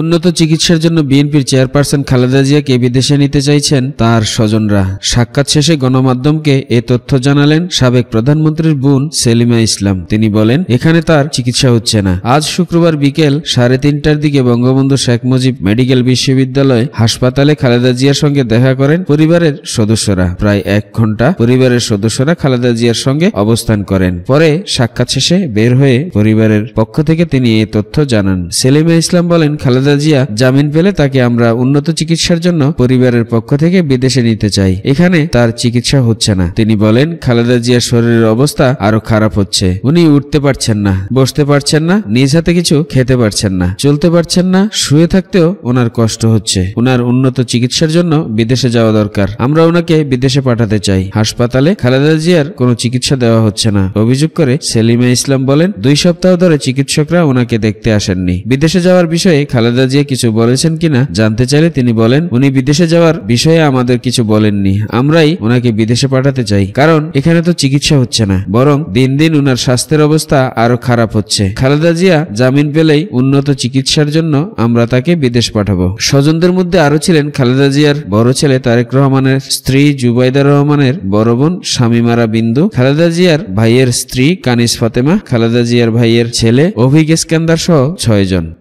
উন্নত চিকিৎসার জন্য বিএনপির চেয়ারপারসন খালেদা জিয়াকে বিদেশে নিতে চাইছেন তার স্বজনরা সাক্ষাৎ শেষে গণমাধ্যমকে এ তথ্য জানালেন সাবেক প্রধানমন্ত্রীর বোন সেলিমা ইসলাম তিনি বলেন এখানে তার চিকিৎসা হচ্ছে না আজ শুক্রবার বিকেল সাড়ে তিনটার দিকে বঙ্গবন্ধু শেখ মুজিব মেডিকেল বিশ্ববিদ্যালয় হাসপাতালে খালেদা জিয়ার সঙ্গে দেখা করেন পরিবারের সদস্যরা প্রায় এক ঘন্টা পরিবারের সদস্যরা খালেদা জিয়ার সঙ্গে অবস্থান করেন পরে সাক্ষাৎ শেষে বের হয়ে পরিবারের পক্ষ থেকে তিনি এ তথ্য জানান সেলিমা ইসলাম বলেন খালেদা খালেদা জিয়া জামিন পেলে তাকে আমরা উন্নত চিকিৎসার জন্য পরিবারের পক্ষ থেকে বিদেশে নিতে চাই এখানে তার চিকিৎসা হচ্ছে না তিনি বলেন খালেদা জিয়ার শরীরের অবস্থা আরো খারাপ হচ্ছে উনি উঠতে পারছেন না বসতে পারছেন না নিজ হাতে কিছু খেতে পারছেন না চলতে পারছেন না শুয়ে থাকতেও ওনার কষ্ট হচ্ছে ওনার উন্নত চিকিৎসার জন্য বিদেশে যাওয়া দরকার আমরা ওনাকে বিদেশে পাঠাতে চাই হাসপাতালে খালেদা জিয়ার কোনো চিকিৎসা দেওয়া হচ্ছে না অভিযোগ করে সেলিমা ইসলাম বলেন দুই সপ্তাহ ধরে চিকিৎসকরা ওনাকে দেখতে আসেননি বিদেশে যাওয়ার বিষয়ে খালেদা খালেদা জিয়া কিছু বলেছেন কিনা জানতে চাইলে তিনি বলেন উনি বিদেশে যাওয়ার বিষয়ে আমাদের কিছু বলেননি আমরাই ওনাকে বিদেশে পাঠাতে চাই কারণ এখানে তো চিকিৎসা হচ্ছে না বরং দিন দিন উনার স্বাস্থ্যের অবস্থা আরো খারাপ হচ্ছে খালেদা জিয়া জামিন পেলেই উন্নত চিকিৎসার জন্য আমরা তাকে বিদেশ পাঠাবো স্বজনদের মধ্যে আরো ছিলেন খালেদা জিয়ার বড় ছেলে তারেক রহমানের স্ত্রী জুবাইদা রহমানের বড় বোন শামিমারা বিন্দু খালেদা জিয়ার ভাইয়ের স্ত্রী কানিস ফাতেমা খালেদা জিয়ার ভাইয়ের ছেলে অভিজ্ঞ স্কান্দার সহ ছয়জন